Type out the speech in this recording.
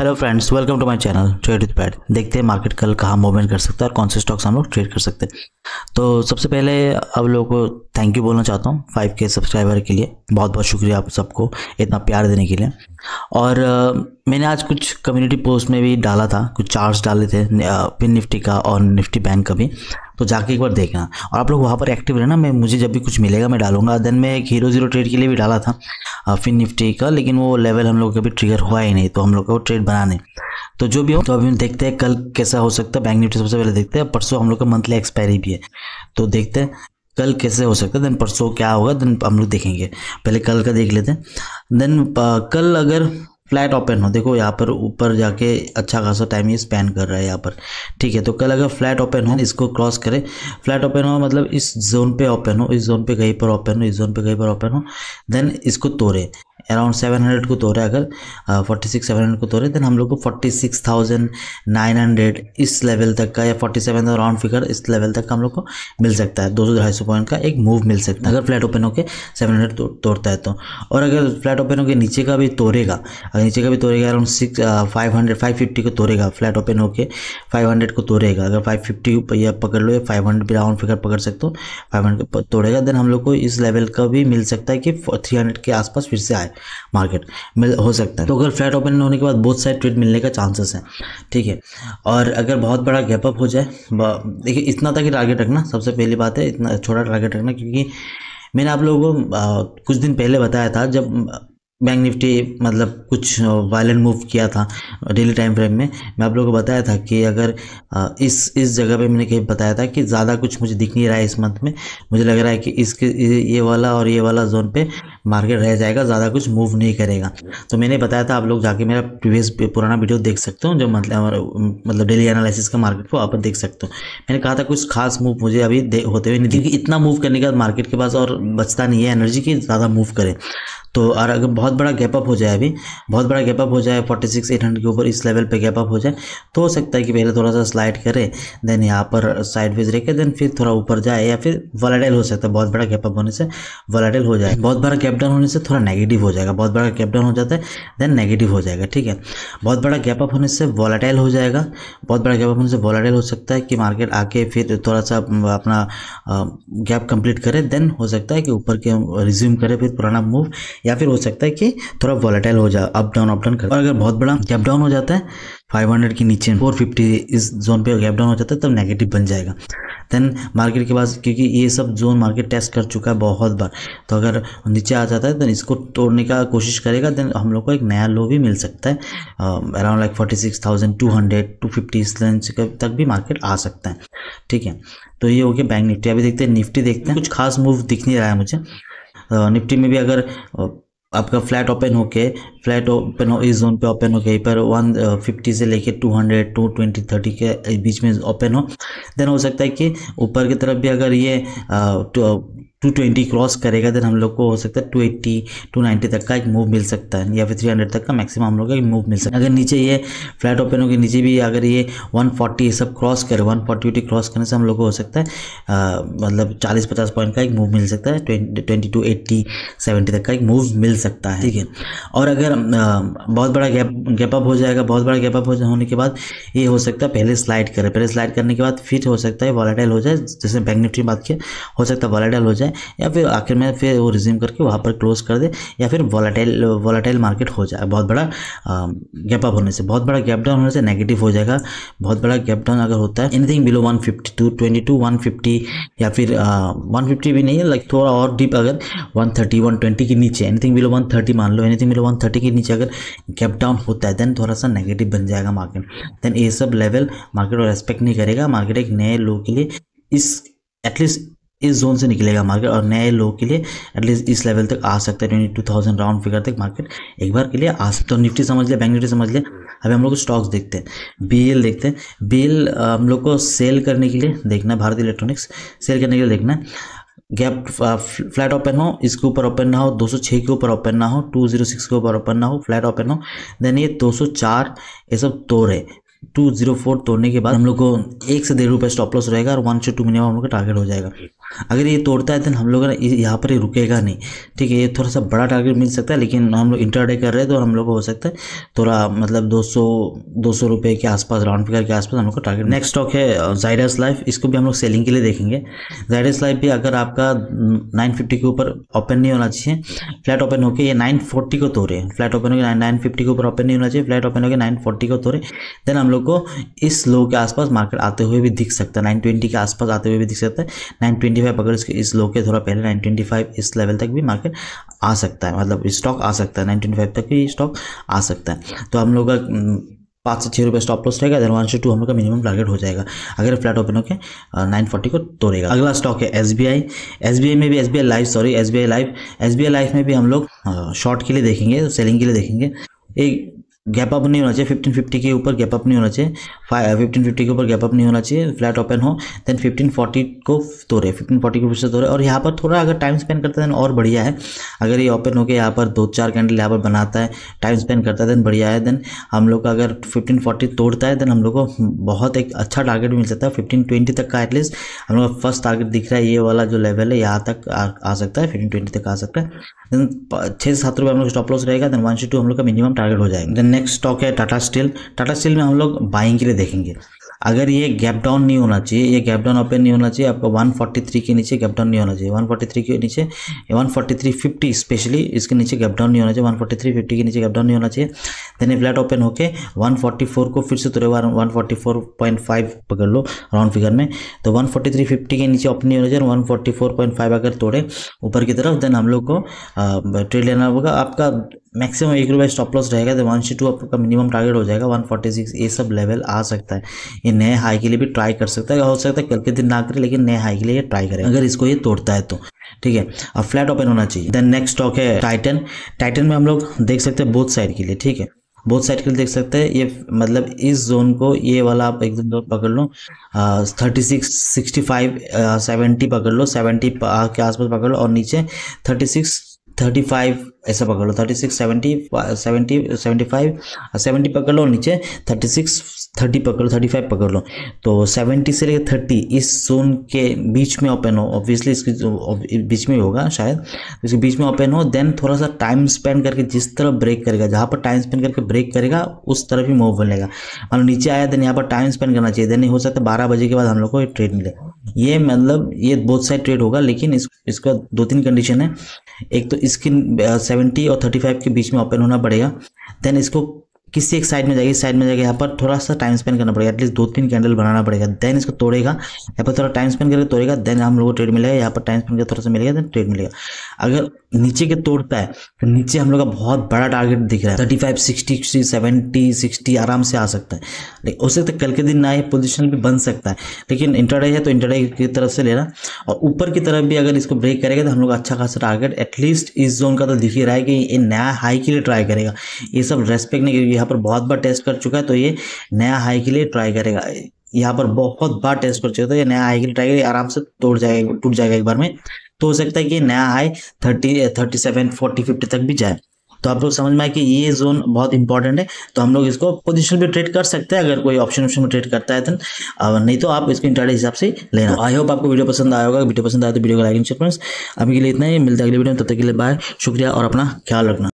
hello friends welcome to my channel trade with pad देखते हैं market कल कहाँ मूवमेंट कर सकता है और कौन से स्टॉक्स हम लोग ट्रेड कर सकते हैं तो सबसे पहले अब लोगों को थैंक यू बोलना चाहता हूँ फाइव के सब्सक्राइबर के लिए बहुत बहुत शुक्रिया आप सबको इतना प्यार देने के लिए और आ, मैंने आज कुछ कम्युनिटी पोस्ट में भी डाला था कुछ चार्ट्स डाले थे पिन निफ्टी का और निफ्टी बैंक का भी तो जाके एक बार देखना और आप लोग वहाँ पर एक्टिव रहना मैं मुझे जब भी कुछ मिलेगा मैं डालूंगा देन मैं एक हीरो जीरो ट्रेड के लिए भी डाला था फिन निफ्टी का लेकिन वो लेवल हम लोग का भी ट्रिगर हुआ ही नहीं तो हम लोग का वो ट्रेड बनाने तो जो भी हो तो अभी हम देखते हैं कल कैसा हो सकता है बैंक निफ्टी सबसे पहले देखते हैं परसों हम लोग का मंथली एक्सपायरी भी है तो देखते हैं कल कैसे हो सकता है देन परसों क्या होगा देन हम लोग देखेंगे पहले कल का देख लेते हैं देन कल अगर फ्लैट ओपन हो देखो यहाँ पर ऊपर जाके अच्छा खासा टाइम ये स्पेन कर रहा है यहाँ पर ठीक है तो कल अगर फ्लैट ओपन हो इसको क्रॉस करे फ्लैट ओपन हो मतलब इस जोन पे ओपन हो इस जोन पे कहीं पर ओपन हो इस जोन पे कहीं पर ओपन हो देन इसको तोड़े अराउंड सेवन हंड्रेड को तोड़े अगर फोर्टी सिक्स सेवन हंड्रेड को तोड़े देन हम लोग को forty six thousand nine hundred इस लेवल तक का या फोर्टी सेवन राउंड फिगर इस लेवल तक का हम लोग को मिल सकता है दो सौ ढाई सौ पॉइंट का एक मूव मिल सकता है अगर फ्लैट ओपन होकर सेवन हंड्रेड तोड़ता है तो और अगर फ्लैट ओपन होकर नीचे का भी तोड़ेगा अगर नीचे का भी तोड़ेगा around six five hundred five fifty को तोड़ेगा फ्लैट ओपन होकर फाइव हंड्रेड को तोड़ेगा अगर फाइव फिफ्टी या पकड़ लो या फाइव हंड्रेड भी राउंड फिगर पकड़ सकते हो फाइव हंड्रेड तोड़ेगा देन हम लोग को इस लेवल का भी मिल सकता है कि थ्री हंड्रेड के आसपास फिर से आए है मार्केट मिल हो सकता है तो अगर फ्लैट ओपन होने के बाद बहुत सारे ट्रेड मिलने का चांसेस है ठीक है और अगर बहुत बड़ा गैप अप हो जाए देखिए इतना तक ही टारगेट रखना सबसे पहली बात है इतना छोटा टारगेट रखना क्योंकि मैंने आप लोगों को कुछ दिन पहले बताया था जब बैंक निफ्टी मतलब कुछ वायलेंट मूव किया था डेली टाइम फ्रेम में मैं आप लोगों को बताया था कि अगर इस इस जगह पे मैंने कहीं बताया था कि ज़्यादा कुछ मुझे दिख नहीं रहा है इस मंथ में मुझे लग रहा है कि इसके ये वाला और ये वाला जोन पे मार्केट रह जाएगा ज़्यादा कुछ मूव नहीं करेगा तो मैंने बताया था आप लोग जाके मेरा प्रीवियस पुराना वीडियो देख सकते हो जो मतलब मतलब डेली एनालिसिस का मार्केट को आप देख सकते हो मैंने कहा था कुछ खास मूव मुझे अभी होते हुए नहीं क्योंकि इतना मूव करने के बाद मार्केट के पास और बचता नहीं है एनर्जी कि ज़्यादा मूव करें तो और अगर बहुत बड़ा गैप अप हो जाए अभी बहुत बड़ा गैप अप हो जाए फोर्टी सिक्स एट हंड्रेड के ऊपर इस लेवल पे गैप अप हो जाए तो हो सकता है कि पहले थोड़ा सा स्लाइड करे देन यहाँ पर साइड वेज रह देन फिर थोड़ा ऊपर जाए या फिर वॉलेटाइल हो सकता है बहुत बड़ा गैप अप होने से वॉलेटाइल हो जाए बहुत बड़ा गैप डाउन होने से थोड़ा नेगेटिव हो जाएगा बहुत बड़ा गैप डाउन हो जाता है देन नेगेटिव हो जाएगा ठीक है बहुत बड़ा गैप अप होने से वॉलाटाइल हो जाएगा बहुत बड़ा गैप अप होने से वॉलाटाइल हो सकता है कि मार्केट आके फिर थोड़ा सा अपना गैप कंप्लीट करे देन हो सकता है कि ऊपर के रिज्यूम करे फिर पुराना मूव या फिर हो सकता है कि थोड़ा वॉलेटाइल हो जाए अप डाउन अप डाउन कर और अगर बहुत बड़ा गैप डाउन हो जाता है 500 के नीचे 450 इस जोन पे गैप डाउन हो जाता है तब नेगेटिव बन जाएगा देन मार्केट के पास क्योंकि ये सब जोन मार्केट टेस्ट कर चुका है बहुत बार तो अगर नीचे आ जाता है तो इसको तोड़ने का कोशिश करेगा देन हम लोग को एक नया लो भी मिल सकता है around like forty six thousand two hundred two fifty इस तक भी मार्केट आ सकता है ठीक है तो ये हो गया बैंक निफ्टी अभी देखते हैं निफ्टी देखते हैं कुछ खास मूव दिख नहीं रहा है मुझे निफ्टी में भी अगर आपका फ्लैट ओपन होके फ्लैट ओपन हो इस जोन पे ओपन हो कहीं पर 150 से लेके 200 220 30 के बीच में ओपन हो देन हो सकता है कि ऊपर की तरफ भी अगर ये आ, तो, 220 क्रॉस करेगा देन हम लोग को हो सकता है 280 290 तक का एक मूव मिल सकता है या फिर 300 तक का मैक्सिमम हम लोग का एक मूव मिल सकता है अगर नीचे ये फ्लैट ओपन होकर नीचे भी अगर ये 140 ये सब क्रॉस करे 140 क्रॉस करने से हम लोग को हो सकता है आ, मतलब 40-50 पॉइंट का एक मूव मिल सकता है ट्वेंटी टू एट्टी सेवेंटी तक का एक मूव मिल सकता है ठीक है और अगर आ, बहुत बड़ा गैप गैप अप हो जाएगा बहुत बड़ा गैप अप होने के बाद ये हो सकता है पहले स्लाइड करे पहले स्लाइड करने के बाद फिर हो सकता है वॉलेटाइल हो जाए जैसे बैंक निफ्टी बात किया हो सकता है वॉलेटाइल हो जाए जाए या फिर आखिर में फिर वो रिज्यूम करके वहाँ पर क्लोज कर दे या फिर वॉलाटाइल वॉलाटाइल मार्केट हो जाए बहुत बड़ा गैप अप होने से बहुत बड़ा गैप डाउन होने से नेगेटिव हो जाएगा बहुत बड़ा गैप डाउन अगर होता है anything below one fifty two twenty two one fifty या फिर वन फिफ्टी भी नहीं है लाइक थोड़ा और डीप अगर वन थर्टी वन ट्वेंटी के नीचे एनीथिंग बिलो वन थर्टी मान लो एनीथिंग बिलो वन थर्टी के नीचे अगर गैप डाउन होता है देन थोड़ा सा नेगेटिव बन जाएगा मार्केट देन ये सब लेवल मार्केट को रेस्पेक्ट नहीं करेगा मार्केट एक नए लोग के लिए इस एटलीस्ट इस जोन से निकलेगा मार्केट और नए लोग के लिए एटलीस्ट इस लेवल तक आ सकता है twenty two thousand round figure तक मार्केट एक बार के लिए आ सकता है निफ्टी तो समझ लिया बैंक निफ्टी समझ लिया अभी हम लोग स्टॉक्स देखते हैं बी देखते हैं बी हम लोग को सेल करने के लिए देखना है भारतीय इलेक्ट्रॉनिक्स सेल करने के लिए देखना है गैप फ्लैट ओपन हो इसके ऊपर ओपन ना हो 206 के ऊपर ओपन ना हो 206 के ऊपर ओपन ना हो फ्लैट ओपन हो देन ये 204 ये सब तोड़े टू जीरो फोर तोड़ने के बाद हम लोग को एक से डेढ़ रुपये स्टॉप लॉस रहेगा और वन से टू मिनिमम हम लोग का टारगेट हो जाएगा अगर ये तोड़ता है तो हम लोग यहाँ पर रुकेगा नहीं ठीक है ये थोड़ा सा बड़ा टारगेट मिल सकता है लेकिन हम लोग इंटरडे कर रहे हैं तो हम लोग को हो सकता है थोड़ा मतलब दो सौ दो सौ रुपये के आसपास राउंड फिगर के आसपास हम लोग का टारगेट नेक्स्ट स्टॉक है जाइडस uh, लाइफ इसको भी हम लोग सेलिंग के लिए देखेंगे जाइडस लाइफ भी अगर आपका नाइन फिफ्टी के ऊपर ओपन नहीं होना चाहिए फ्लैट ओपन होकर ये नाइन फोर्टी को तोड़े फ्लैट ओपन होकर नाइन फिफ्टी के ऊपर ओपन नहीं होना चाहिए फ्लैट ओपन होकर नाइन फोर्टी को तोड़े देन हम लोग को इस लो के आसपास मार्केट आते हुए भी दिख सकता है नाइन ट्वेंटी के आसपास आते हुए भी दिख सकता है नाइन ट्वेंटी फाइव अगर इसके इस लो के थोड़ा पहले नाइन ट्वेंटी फाइव इस लेवल तक भी मार्केट आ सकता है मतलब स्टॉक आ सकता है नाइन ट्वेंटी फाइव तक भी स्टॉक आ सकता है तो हम लोग का पाँच से छः रुपये स्टॉप लॉस रहेगा देन वन से टू हम लोग का मिनिमम टारगेट हो जाएगा अगर फ्लैट ओपन होकर नाइन फोर्टी को तोड़ेगा अगला स्टॉक है S B I S B I में भी S B I life sorry S B I life S B I life में भी हम लोग शॉर्ट के लिए देखेंगे सेलिंग के लिए देखेंगे एक गैप अप नहीं होना चाहिए फिफ्टीन फिफ्टी के ऊपर गैप अप नहीं होना चाहिए फिफ्टीन फिफ्टी uh, के ऊपर गैप अप नहीं होना चाहिए फ्लैट ओपन हो देन फिफ्टीन फोर्टी को तोड़े फिफ्टीन फोर्टी के ऊपर से तोड़े और यहाँ पर थोड़ा अगर टाइम स्पेंड करता है देन और बढ़िया है अगर ये ओपन होकर यहाँ पर दो चार कैंडल यहाँ पर बनाता है टाइम स्पेंड करता है देन बढ़िया है देन हम लोग का अगर फिफ्टीन फोर्टी तोड़ता है देन हम लोग को बहुत एक अच्छा टारगेट मिल सकता है फिफ्टीन ट्वेंटी तक का एटलीस्ट हम लोग का फर्स्ट टारगेट दिख रहा है ये वाला जो लेवल है यहाँ तक आ, आ सकता है फिफ्टीन ट्वेंटी तक आ सकता है देन छः से सात रुपये हम लोग स्टॉप लॉस रहेगा देन वन से टू हम लोग का मिनिमम टारगेट हो जाएगा देन नेक्स्ट स्टॉक है टाटा स्टील टाटा स्टील में हम लोग बाइंग के लिए देखेंगे अगर ये गैप डाउन नहीं होना चाहिए ये गैप डाउन ओपन नहीं होना चाहिए आपको 143 के नीचे गैप डाउन नहीं होना चाहिए 143 के नीचे 143.50 स्पेशली इसके नीचे गैप डाउन नहीं होना चाहिए 143.50 के नीचे गैप डाउन नहीं होना चाहिए देन ये फ्लैट ओपन होके 144 को फिर से थोड़े बार वन पकड़ लो राउंड फिगर में तो वन के नीचे ओपन नहीं होना चाहिए वन अगर तोड़े ऊपर की तरफ देन हम लोग को ट्रेड लेना होगा आपका मैक्सिमम एक रुपये स्टॉप लॉस रहेगा तो वन टू आपका मिनिमम टारगेट हो जाएगा 146 ये सब लेवल आ सकता है ये नए हाई के लिए भी ट्राई कर सकता है हो सकता है कल के दिन ना करे लेकिन नए हाई के लिए ट्राई करें अगर इसको ये तोड़ता है तो ठीक है अब फ्लैट ओपन होना चाहिए देन नेक्स्ट स्टॉक है टाइटन टाइटन में हम लोग देख सकते हैं बोथ साइड के लिए ठीक है बोथ साइड के लिए देख सकते हैं ये मतलब इस जोन को ये वाला आप एकदम जोन पकड़ लो thirty six sixty five seventy पकड़ लो सेवेंटी के आसपास पकड़ लो और नीचे थर्टी सिक्स थर्टी फाइव ऐसा पकड़ लो thirty six seventy seventy seventy five seventy पकड़ लो नीचे थर्टी सिक्स थर्टी पकड़ लो थर्टी फाइव पकड़ लो तो सेवेंटी से लेकर थर्टी इस जोन के बीच में ओपन हो ऑब्वियसली इसके बीच में ही होगा शायद इसके बीच में ओपन हो देन थोड़ा सा टाइम स्पेंड करके जिस तरफ ब्रेक करेगा जहाँ पर टाइम स्पेंड करके ब्रेक करेगा उस तरफ ही मूव बनेगा मतलब नीचे आया देन यहाँ पर टाइम स्पेंड करना चाहिए देन हो सकता है बारह बजे के बाद हम लोग को ये ट्रेड मिले ये मतलब ये बहुत सारे ट्रेड होगा लेकिन इस, इसका दो तीन कंडीशन है एक तो इसकी सेवेंटी uh, और थर्टी फाइव के बीच में ओपन होना पड़ेगा देन इसको किसी एक साइड में जाएगी साइड में जाएगा यहाँ पर थोड़ा सा टाइम स्पेंड करना पड़ेगा एटलीस्ट दो तीन कैंडल बनाना पड़ेगा देन इसको तोड़ेगा यहाँ पर थोड़ा टाइम स्पेंड करके तोड़ेगा देन हम लोग को ट्रेड मिलेगा यहाँ पर टाइम स्पेंड करके थोड़ा सा मिलेगा देन ट्रेड मिलेगा अगर नीचे के तोड़ता है तो नीचे हम लोग का बहुत बड़ा टारगेट दिख रहा है thirty five sixty seventy sixty आराम से आ सकता है लेकिन हो सकता है कल के दिन ना ये पोजिशन भी बन सकता है लेकिन इंटरडे है तो इंटरडे की तरफ से लेना और ऊपर की तरफ भी अगर इसको ब्रेक करेगा तो हम लोग अच्छा खासा टारगेट एटलीस्ट इस जोन का तो दिख ही रहा है कि ये नया हाई के लिए ट्राई करेगा ये सब रेस्पेक्ट नहीं क्योंकि यहाँ पर बहुत बार टेस्ट कर चुका है तो ये नया हाई के लिए ट्राई करेगा यहाँ पर बहुत बार टेस्ट कर चुका है तो ये नया हाई के लिए ट्राई करेगा आराम से तोड़ जाएगा टूट जाएगा एक बार में तो हो सकता है कि नया high thirty thirty seven forty fifty तक भी जाए तो आप लोग समझ में आए कि ये जोन बहुत इंपॉर्टेंट है तो हम लोग इसको पोजिशन पे ट्रेड कर सकते हैं अगर कोई ऑप्शन ऑप्शन में ट्रेड करता है तो नहीं तो आप इसको इंटरडे हिसाब से लेना आई होप आपको वीडियो पसंद आया होगा वीडियो पसंद आया तो वीडियो को लाइक इन शेयर फ्रेंड्स अभी के लिए इतना ही मिलता है अगले वीडियो में तब तक के लिए बाय शुक्रिया और अपना ख्याल रखना